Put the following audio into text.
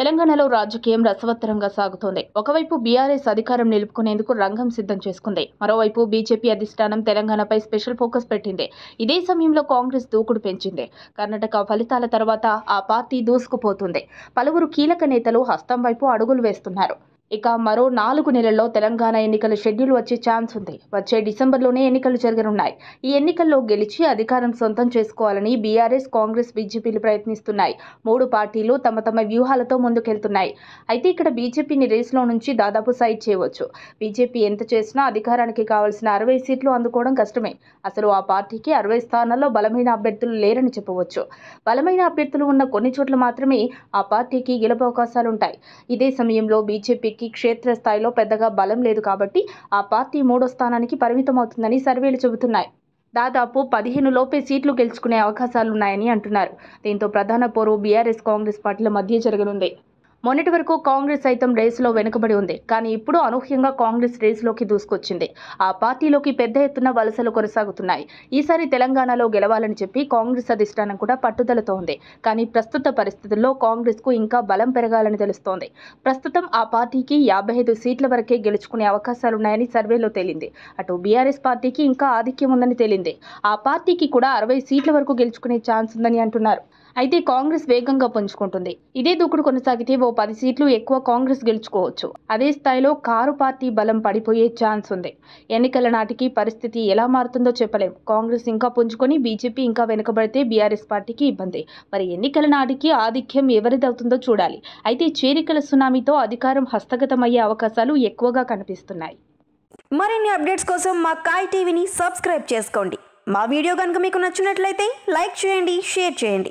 తెలంగాణలో రాజకీయం రసవత్తరంగా సాగుతోంది ఒకవైపు బీఆర్ఎస్ అధికారం నిలుపుకునేందుకు రంగం సిద్ధం చేసుకుంది మరోవైపు బీజేపీ అధిష్టానం తెలంగాణపై స్పెషల్ ఫోకస్ పెట్టింది ఇదే సమయంలో కాంగ్రెస్ దూకుడు పెంచింది కర్ణాటక ఫలితాల తర్వాత ఆ పార్టీ దూసుకుపోతుంది పలువురు కీలక నేతలు హస్తం వైపు అడుగులు వేస్తున్నారు ఇక మరో నాలుగు నెలల్లో తెలంగాణ ఎన్నికల షెడ్యూల్ వచ్చే ఛాన్స్ ఉంది వచ్చే డిసెంబర్లోనే ఎన్నికలు జరగనున్నాయి ఈ ఎన్నికల్లో గెలిచి అధికారం సొంతం చేసుకోవాలని బీఆర్ఎస్ కాంగ్రెస్ బీజేపీలు ప్రయత్నిస్తున్నాయి మూడు పార్టీలు తమ తమ వ్యూహాలతో ముందుకెళ్తున్నాయి అయితే ఇక్కడ బీజేపీని రేసులో నుంచి దాదాపు సైడ్ చేయవచ్చు బీజేపీ ఎంత చేసినా అధికారానికి కావాల్సిన అరవై సీట్లు అందుకోవడం కష్టమే అసలు ఆ పార్టీకి అరవై స్థానాల్లో బలమైన అభ్యర్థులు లేరని చెప్పవచ్చు బలమైన అభ్యర్థులు ఉన్న కొన్ని చోట్ల మాత్రమే ఆ పార్టీకి గెలుపు అవకాశాలుంటాయి ఇదే సమయంలో బీజేపీ పార్టీకి క్షేత్రస్థాయిలో పెద్దగా బలం లేదు కాబట్టి ఆ పార్టీ మూడో స్థానానికి పరిమితమవుతుందని సర్వేలు చెబుతున్నాయి దాదాపు పదిహేను లోపే సీట్లు గెలుచుకునే అవకాశాలున్నాయని అంటున్నారు దీంతో ప్రధాన పోరు బీఆర్ఎస్ కాంగ్రెస్ పార్టీల మధ్య జరగనుంది మొన్నటి వరకు కాంగ్రెస్ సైతం రేసులో వెనుకబడి ఉంది కానీ ఇప్పుడు అనూహ్యంగా కాంగ్రెస్ రేసులోకి దూసుకొచ్చింది ఆ పార్టీలోకి పెద్ద ఎత్తున వలసలు కొనసాగుతున్నాయి ఈసారి తెలంగాణలో గెలవాలని చెప్పి కాంగ్రెస్ అధిష్టానం కూడా పట్టుదలతో ఉంది కానీ ప్రస్తుత పరిస్థితుల్లో కాంగ్రెస్కు ఇంకా బలం పెరగాలని తెలుస్తోంది ప్రస్తుతం ఆ పార్టీకి యాభై ఐదు సీట్ల వరకే గెలుచుకునే అవకాశాలున్నాయని సర్వేలో తేలింది అటు బీఆర్ఎస్ పార్టీకి ఇంకా ఆధిక్యం ఉందని తేలింది ఆ పార్టీకి కూడా అరవై సీట్ల వరకు గెలుచుకునే ఛాన్స్ ఉందని అంటున్నారు అయితే కాంగ్రెస్ వేగంగా పుంజుకుంటుంది ఇదే దూకుడు కొనసాగితే ఓ పది సీట్లు ఎక్కువ కాంగ్రెస్ గెలుచుకోవచ్చు అదే స్థాయిలో కారు పార్టీ బలం పడిపోయే ఛాన్స్ ఉంది ఎన్నికల నాటికి పరిస్థితి ఎలా మారుతుందో చెప్పలేం కాంగ్రెస్ ఇంకా పుంజుకొని బీజేపీ ఇంకా వెనుకబడితే బీఆర్ఎస్ పార్టీకి ఇబ్బంది మరి ఎన్నికల నాటికి ఆధిక్యం ఎవరిదవుతుందో చూడాలి అయితే చేరికల సునామీతో అధికారం హస్తగతమయ్యే అవకాశాలు ఎక్కువగా కనిపిస్తున్నాయి మరిన్ని అప్డేట్స్ కోసం మా కాయ్ టీవీని సబ్స్క్రైబ్ చేసుకోండి మా వీడియో కనుక మీకు నచ్చినట్లయితే లైక్ చేయండి షేర్ చేయండి